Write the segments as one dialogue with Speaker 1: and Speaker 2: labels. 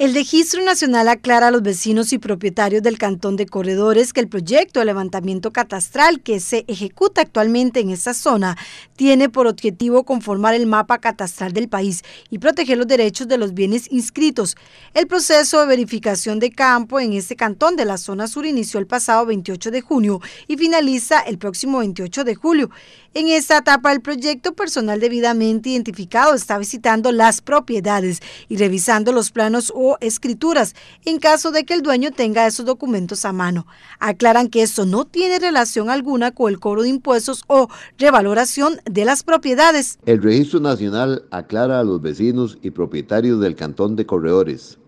Speaker 1: El Registro Nacional aclara a los vecinos y propietarios del Cantón de Corredores que el proyecto de levantamiento catastral que se ejecuta actualmente en esta zona tiene por objetivo conformar el mapa catastral del país y proteger los derechos de los bienes inscritos. El proceso de verificación de campo en este cantón de la zona sur inició el pasado 28 de junio y finaliza el próximo 28 de julio. En esta etapa el proyecto, personal debidamente identificado está visitando las propiedades y revisando los planos o escrituras, en caso de que el dueño tenga esos documentos a mano. Aclaran que eso no tiene relación alguna con el cobro de impuestos o revaloración de las propiedades.
Speaker 2: El Registro Nacional aclara a los vecinos y propietarios del Cantón de Corredores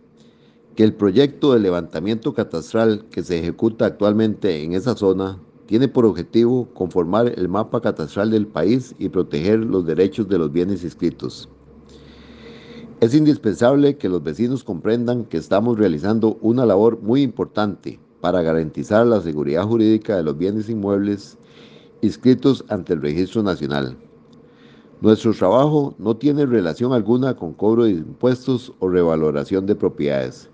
Speaker 2: que el proyecto de levantamiento catastral que se ejecuta actualmente en esa zona tiene por objetivo conformar el mapa catastral del país y proteger los derechos de los bienes inscritos. Es indispensable que los vecinos comprendan que estamos realizando una labor muy importante para garantizar la seguridad jurídica de los bienes inmuebles inscritos ante el Registro Nacional. Nuestro trabajo no tiene relación alguna con cobro de impuestos o revaloración de propiedades,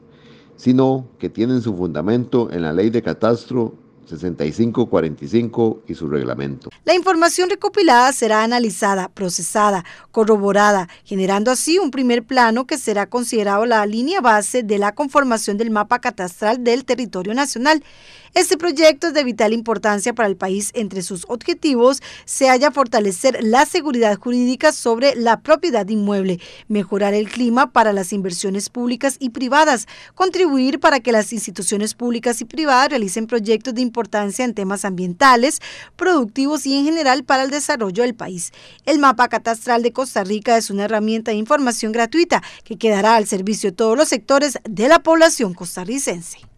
Speaker 2: sino que tienen su fundamento en la ley de catastro 6545 y su reglamento.
Speaker 1: La información recopilada será analizada, procesada, corroborada, generando así un primer plano que será considerado la línea base de la conformación del mapa catastral del territorio nacional. Este proyecto es de vital importancia para el país. Entre sus objetivos se halla fortalecer la seguridad jurídica sobre la propiedad inmueble, mejorar el clima para las inversiones públicas y privadas, contribuir para que las instituciones públicas y privadas realicen proyectos de importancia importancia en temas ambientales, productivos y en general para el desarrollo del país. El mapa catastral de Costa Rica es una herramienta de información gratuita que quedará al servicio de todos los sectores de la población costarricense.